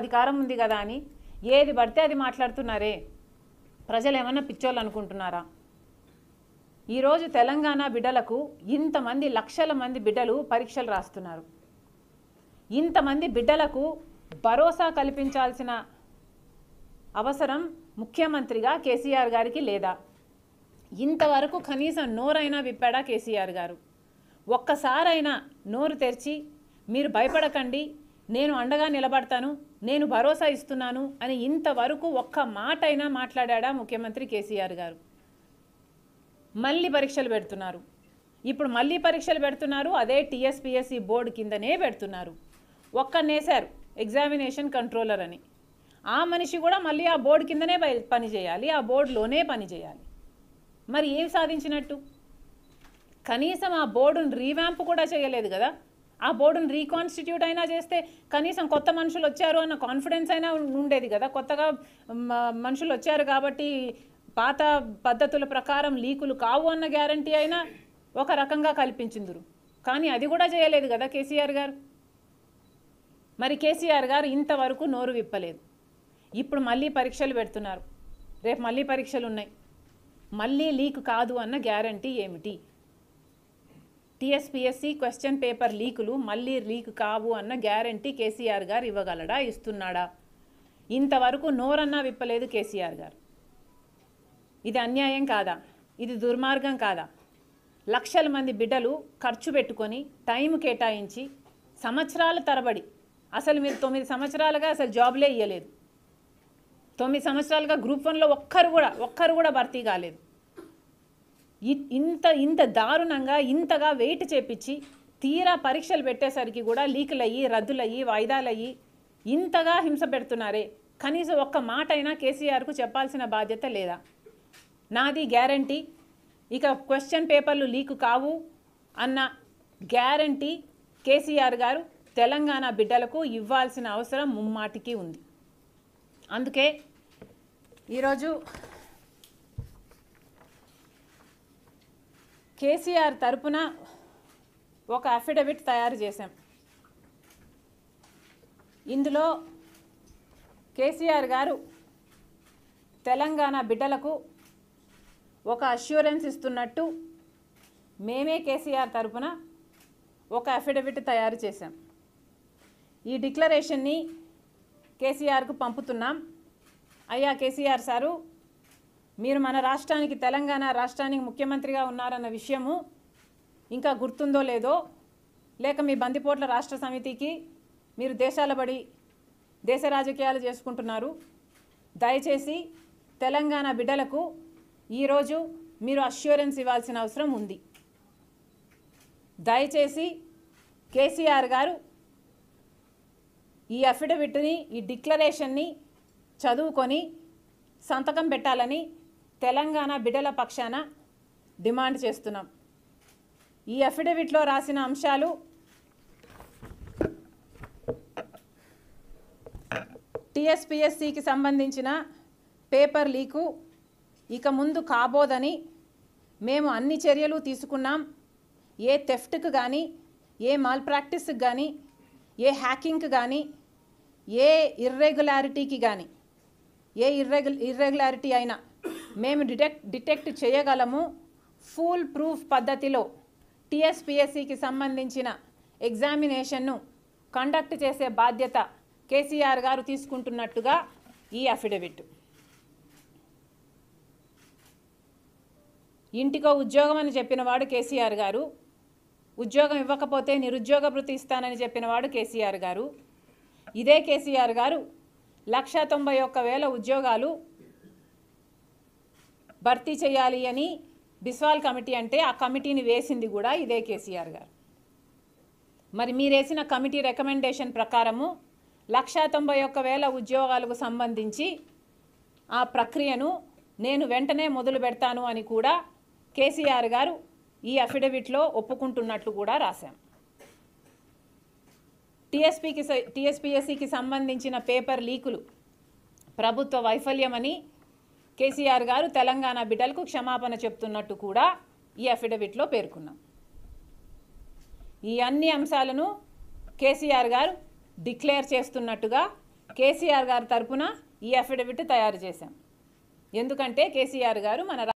అధికారం ఉంది కదా అని ఏది పడితే అది మాట్లాడుతున్నారే ప్రజలు ఏమన్నా పిచ్చోళ్ళు అనుకుంటున్నారా ఈరోజు తెలంగాణ బిడ్డలకు ఇంతమంది లక్షల మంది బిడ్డలు పరీక్షలు రాస్తున్నారు ఇంతమంది బిడ్డలకు భరోసా కల్పించాల్సిన అవసరం ముఖ్యమంత్రిగా కేసీఆర్ గారికి లేదా ఇంతవరకు కనీసం నోరైనా విప్పాడా కేసీఆర్ గారు ఒక్కసారైనా నోరు తెరిచి మీరు భయపడకండి నేను అండగా నిలబడతాను నేను భరోసా ఇస్తున్నాను అని ఇంతవరకు ఒక్క మాట అయినా మాట్లాడా ముఖ్యమంత్రి కేసీఆర్ గారు మళ్ళీ పరీక్షలు పెడుతున్నారు ఇప్పుడు మళ్ళీ పరీక్షలు పెడుతున్నారు అదే టీఎస్పిఎస్సి బోర్డు కిందనే పెడుతున్నారు ఒక్కనేసారు ఎగ్జామినేషన్ కంట్రోలర్ అని ఆ మనిషి కూడా మళ్ళీ ఆ బోర్డు కిందనే పనిచేయాలి ఆ బోర్డులోనే పనిచేయాలి మరి ఏం సాధించినట్టు కనీసం ఆ బోర్డును రీవ్యాంప్ కూడా చేయలేదు కదా ఆ బోర్డును రీకాన్స్టిట్యూట్ అయినా చేస్తే కనీసం కొత్త మనుషులు వచ్చారు అన్న కాన్ఫిడెన్స్ అయినా ఉండేది కదా కొత్తగా మనుషులు వచ్చారు కాబట్టి పాత పద్ధతుల ప్రకారం లీకులు కావు అన్న గ్యారంటీ అయినా ఒక రకంగా కల్పించిందరు కానీ అది కూడా చేయలేదు కదా కేసీఆర్ గారు మరి కేసీఆర్ గారు ఇంతవరకు నోరు విప్పలేదు ఇప్పుడు మళ్ళీ పరీక్షలు పెడుతున్నారు రేపు మళ్ళీ పరీక్షలు ఉన్నాయి మళ్ళీ లీక్ కాదు అన్న గ్యారంటీ ఏమిటి టీఎస్పీఎస్సీ క్వశ్చన్ పేపర్ లీకులు మళ్ళీ లీక్ కావు అన్న గ్యారంటీ కేసీఆర్ గారు ఇవ్వగలడా ఇస్తున్నాడా ఇంతవరకు నోరన్నా విప్పలేదు కేసీఆర్ గారు ఇది అన్యాయం కాదా ఇది దుర్మార్గం కాదా లక్షల మంది బిడ్డలు ఖర్చు పెట్టుకొని టైం కేటాయించి సంవత్సరాల తరబడి అసలు మీరు తొమ్మిది సంవత్సరాలుగా అసలు జాబ్లే ఇవ్వలేదు తొమ్మిది సంవత్సరాలుగా గ్రూప్ వన్లో ఒక్కరు కూడా ఒక్కరు కూడా భర్తీ కాలేదు ఇంత ఇంత దారుణంగా ఇంతగా వెయిట్ చేపించి తీరా పరీక్షలు పెట్టేసరికి కూడా లీకులయ్యి రద్దులయ్యి వాయిదాలయ్యి ఇంతగా హింస పెడుతున్నారే కనీసం ఒక్క మాట అయినా కేసీఆర్కు చెప్పాల్సిన బాధ్యత లేదా నాది గ్యారంటీ ఇక క్వశ్చన్ పేపర్లు లీకు కావు అన్న గ్యారంటీ కేసీఆర్ గారు తెలంగాణ బిడ్డలకు ఇవ్వాల్సిన అవసరం ముమ్మాటికి ఉంది అందుకే ఈరోజు కేసీఆర్ తరపున ఒక అఫిడవిట్ తయారు చేశాం ఇందులో కేసీఆర్ గారు తెలంగాణ బిడ్డలకు ఒక అష్యూరెన్స్ ఇస్తున్నట్టు మేమే కేసీఆర్ తరపున ఒక అఫిడవిట్ తయారు చేశాం ఈ డిక్లరేషన్ని కేసీఆర్కు పంపుతున్నాం అయ్యా కేసీఆర్ సారు మీరు మన రాష్ట్రానికి తెలంగాణ రాష్ట్రానికి ముఖ్యమంత్రిగా ఉన్నారన్న విషయము ఇంకా గుర్తుందో లేదో లేక మీ బందిపోట్ల రాష్ట్ర సమితికి మీరు దేశాల బడి దేశ రాజకీయాలు చేసుకుంటున్నారు దయచేసి తెలంగాణ బిడ్డలకు ఈరోజు మీరు అష్యూరెన్స్ ఇవ్వాల్సిన అవసరం ఉంది దయచేసి కేసీఆర్ గారు ఈ అఫిడవిట్ని ఈ డిక్లరేషన్ని చదువుకొని సంతకం పెట్టాలని తెలంగాణ బిడల పక్షాన డిమాండ్ చేస్తున్నాం ఈ అఫిడవిట్లో రాసిన అంశాలు టిఎస్పిఎస్సికి సంబంధించిన పేపర్ లీకు ఇక ముందు కాబోదని మేము అన్ని చర్యలు తీసుకున్నాం ఏ థెఫ్ట్కు కానీ ఏ మాల్ ప్రాక్టీస్కి కానీ ఏ హ్యాకింగ్కి కానీ ఏ ఇర్రెగ్యులారిటీకి కానీ ఏ ఇర్రెగ్యు ఇర్రెగ్యులారిటీ అయినా మేము డిటెక్ట్ డిటెక్ట్ చేయగలము ఫూల్ ప్రూఫ్ పద్ధతిలో టీఎస్పీఎస్సికి సంబంధించిన ఎగ్జామినేషన్ను కండక్ట్ చేసే బాధ్యత కేసీఆర్ గారు తీసుకుంటున్నట్టుగా ఈ అఫిడవిట్ ఇంటికో ఉద్యోగం అని చెప్పినవాడు కేసీఆర్ గారు ఉద్యోగం ఇవ్వకపోతే నిరుద్యోగ భృతి ఇస్తానని చెప్పినవాడు కేసీఆర్ గారు ఇదే కేసీఆర్ గారు లక్ష తొంభై ఒక్క వేల ఉద్యోగాలు భర్తీ చేయాలి అని బిస్వాల్ కమిటీ అంటే ఆ కమిటీని వేసింది కూడా ఇదే కేసీఆర్ గారు మరి మీరేసిన కమిటీ రికమెండేషన్ ప్రకారము లక్షా తొంభై ఒక్క వేల ఉద్యోగాలకు సంబంధించి ఆ ప్రక్రియను నేను వెంటనే మొదలు పెడతాను అని కూడా కేసీఆర్ గారు ఈ అఫిడవిట్లో ఒప్పుకుంటున్నట్లు కూడా రాశాం టీఎస్పీకి టీఎస్పీఎస్సికి సంబంధించిన పేపర్ లీకులు ప్రభుత్వ వైఫల్యమని కేసీఆర్ గారు తెలంగాణ బిడ్డలకు క్షమాపణ చెప్తున్నట్టు కూడా ఈ అఫిడవిట్లో పేర్కొన్నాం ఈ అన్ని అంశాలను కేసీఆర్ గారు డిక్లేర్ చేస్తున్నట్టుగా కేసీఆర్ గారి తరపున ఈ అఫిడవిట్ తయారు చేశాం ఎందుకంటే కేసీఆర్ గారు మన